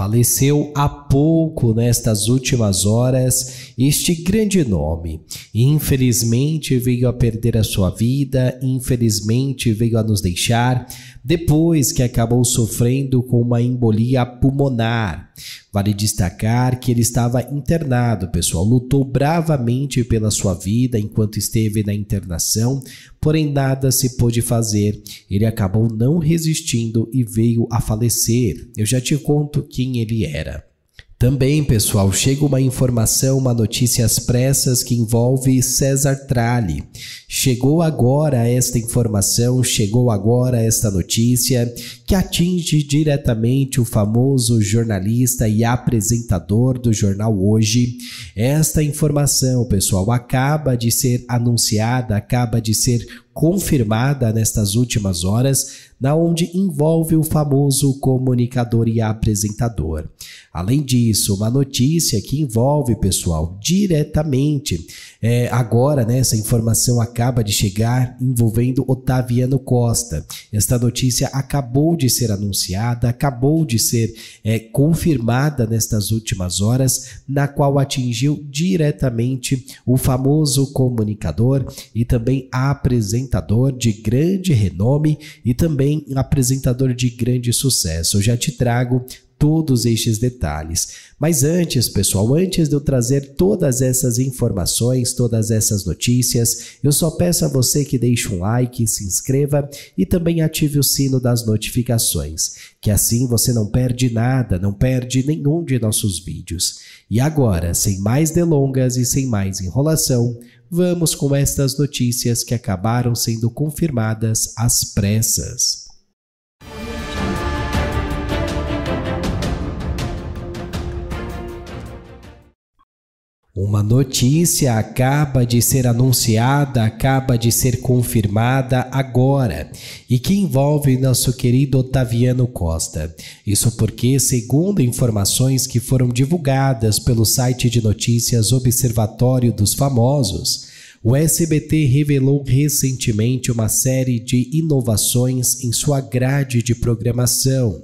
faleceu há pouco nestas últimas horas este grande nome. Infelizmente veio a perder a sua vida, infelizmente veio a nos deixar depois que acabou sofrendo com uma embolia pulmonar. Vale destacar que ele estava internado, pessoal, lutou bravamente pela sua vida enquanto esteve na internação, porém nada se pôde fazer. Ele acabou não resistindo e veio a falecer. Eu já te conto quem ele era. Também, pessoal, chega uma informação, uma notícia às pressas que envolve César Tralli. Chegou agora esta informação, chegou agora esta notícia que atinge diretamente o famoso jornalista e apresentador do jornal Hoje. Esta informação, pessoal, acaba de ser anunciada, acaba de ser confirmada nestas últimas horas, na onde envolve o famoso comunicador e apresentador. Além disso, uma notícia que envolve pessoal diretamente. É, agora, né, essa informação acaba de chegar envolvendo Otaviano Costa. Esta notícia acabou de ser anunciada, acabou de ser é, confirmada nestas últimas horas, na qual atingiu diretamente o famoso comunicador e também a apresentador apresentador de grande renome e também apresentador de grande sucesso. Eu já te trago todos estes detalhes. Mas antes, pessoal, antes de eu trazer todas essas informações, todas essas notícias, eu só peço a você que deixe um like, se inscreva e também ative o sino das notificações, que assim você não perde nada, não perde nenhum de nossos vídeos. E agora, sem mais delongas e sem mais enrolação, vamos com estas notícias que acabaram sendo confirmadas às pressas. Uma notícia acaba de ser anunciada, acaba de ser confirmada agora e que envolve nosso querido Otaviano Costa. Isso porque, segundo informações que foram divulgadas pelo site de notícias Observatório dos Famosos, o SBT revelou recentemente uma série de inovações em sua grade de programação,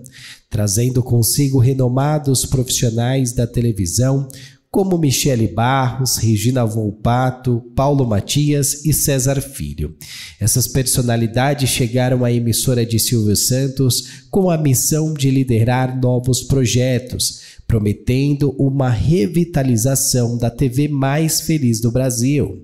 trazendo consigo renomados profissionais da televisão como Michele Barros, Regina Volpato, Paulo Matias e César Filho. Essas personalidades chegaram à emissora de Silvio Santos com a missão de liderar novos projetos, prometendo uma revitalização da TV mais feliz do Brasil.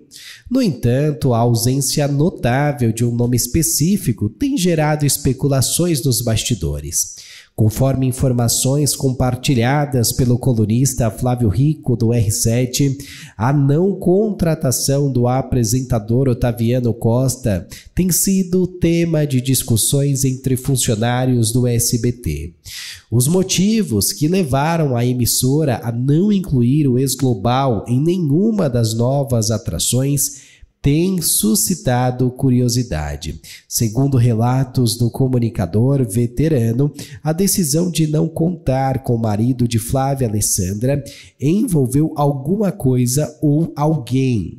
No entanto, a ausência notável de um nome específico tem gerado especulações nos bastidores. Conforme informações compartilhadas pelo colunista Flávio Rico do R7, a não contratação do apresentador Otaviano Costa tem sido tema de discussões entre funcionários do SBT. Os motivos que levaram a emissora a não incluir o ex-global em nenhuma das novas atrações tem suscitado curiosidade. Segundo relatos do comunicador veterano, a decisão de não contar com o marido de Flávia Alessandra envolveu alguma coisa ou alguém.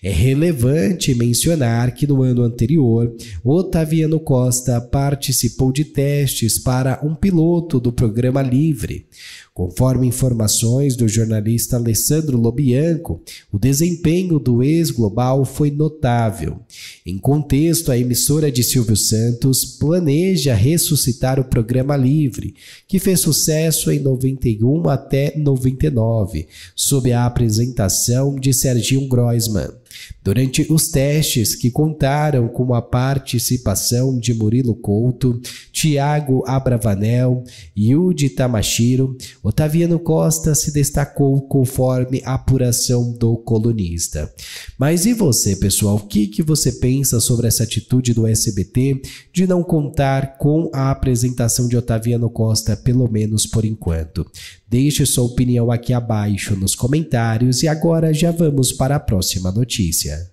É relevante mencionar que no ano anterior, Otaviano Costa participou de testes para um piloto do programa Livre. Conforme informações do jornalista Alessandro Lobianco, o desempenho do ex-global foi foi notável. Em contexto, a emissora de Silvio Santos planeja ressuscitar o programa Livre, que fez sucesso em 91 até 99, sob a apresentação de Serginho Groisman. Durante os testes, que contaram com a participação de Murilo Couto, Tiago Abravanel, e Yudi Tamashiro, Otaviano Costa se destacou conforme a apuração do colunista. Mas e você, pessoal? O que, que você pensa sobre essa atitude do SBT de não contar com a apresentação de Otaviano Costa, pelo menos por enquanto? Deixe sua opinião aqui abaixo nos comentários e agora já vamos para a próxima notícia.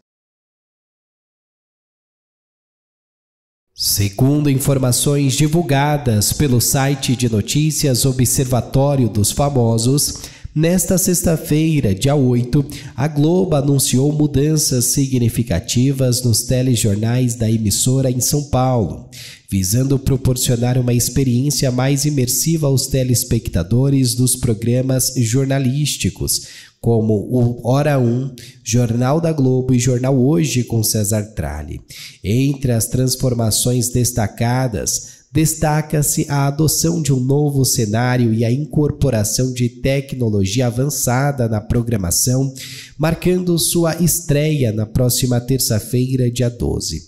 Segundo informações divulgadas pelo site de notícias Observatório dos Famosos, Nesta sexta-feira, dia 8, a Globo anunciou mudanças significativas nos telejornais da emissora em São Paulo, visando proporcionar uma experiência mais imersiva aos telespectadores dos programas jornalísticos, como o Hora 1, Jornal da Globo e Jornal Hoje com César Tralli. Entre as transformações destacadas, destaca-se a adoção de um novo cenário e a incorporação de tecnologia avançada na programação, marcando sua estreia na próxima terça-feira, dia 12.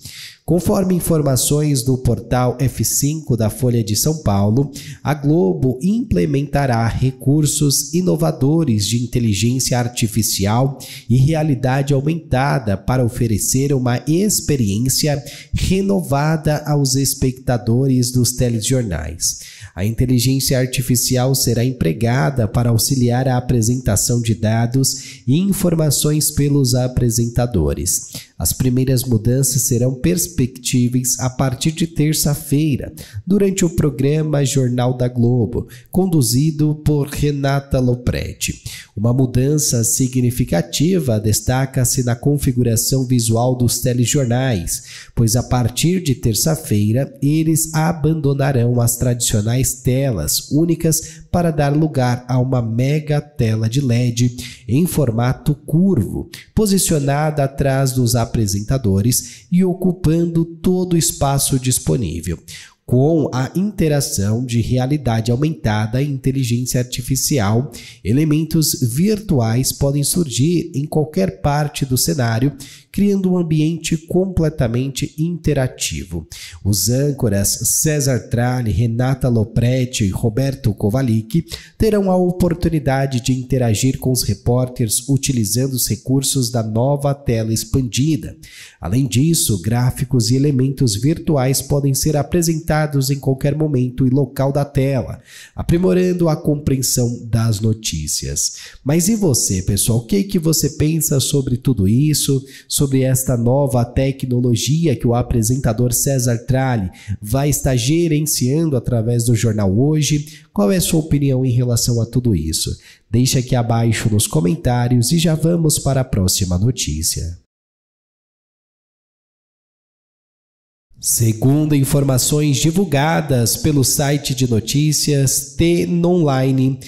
Conforme informações do portal F5 da Folha de São Paulo, a Globo implementará recursos inovadores de inteligência artificial e realidade aumentada para oferecer uma experiência renovada aos espectadores dos telejornais. A inteligência artificial será empregada para auxiliar a apresentação de dados e informações pelos apresentadores. As primeiras mudanças serão perspectivas a partir de terça-feira, durante o programa Jornal da Globo, conduzido por Renata Lopretti. Uma mudança significativa destaca-se na configuração visual dos telejornais, pois a partir de terça-feira eles abandonarão as tradicionais telas únicas para dar lugar a uma mega tela de LED em formato curvo, posicionada atrás dos apresentadores e ocupando todo o espaço disponível com a interação de realidade aumentada e inteligência artificial, elementos virtuais podem surgir em qualquer parte do cenário criando um ambiente completamente interativo. Os âncoras César Trani, Renata Lopretti e Roberto Kovalik terão a oportunidade de interagir com os repórteres utilizando os recursos da nova tela expandida. Além disso, gráficos e elementos virtuais podem ser apresentados em qualquer momento e local da tela, aprimorando a compreensão das notícias. Mas e você, pessoal? O que, que você pensa sobre tudo isso? Sobre sobre esta nova tecnologia que o apresentador César Tralli vai estar gerenciando através do jornal hoje. Qual é a sua opinião em relação a tudo isso? Deixe aqui abaixo nos comentários e já vamos para a próxima notícia. Segundo informações divulgadas pelo site de notícias TNonline,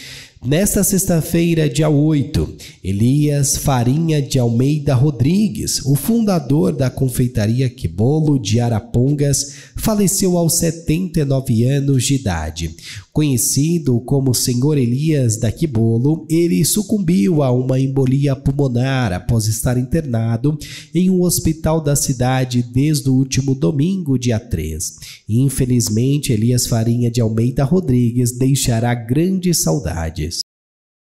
Nesta sexta-feira, dia 8, Elias Farinha de Almeida Rodrigues, o fundador da confeitaria Quebolo de Arapongas, faleceu aos 79 anos de idade. Conhecido como Senhor Elias da Quibolo, ele sucumbiu a uma embolia pulmonar após estar internado em um hospital da cidade desde o último domingo, dia 3. Infelizmente, Elias Farinha de Almeida Rodrigues deixará grandes saudades.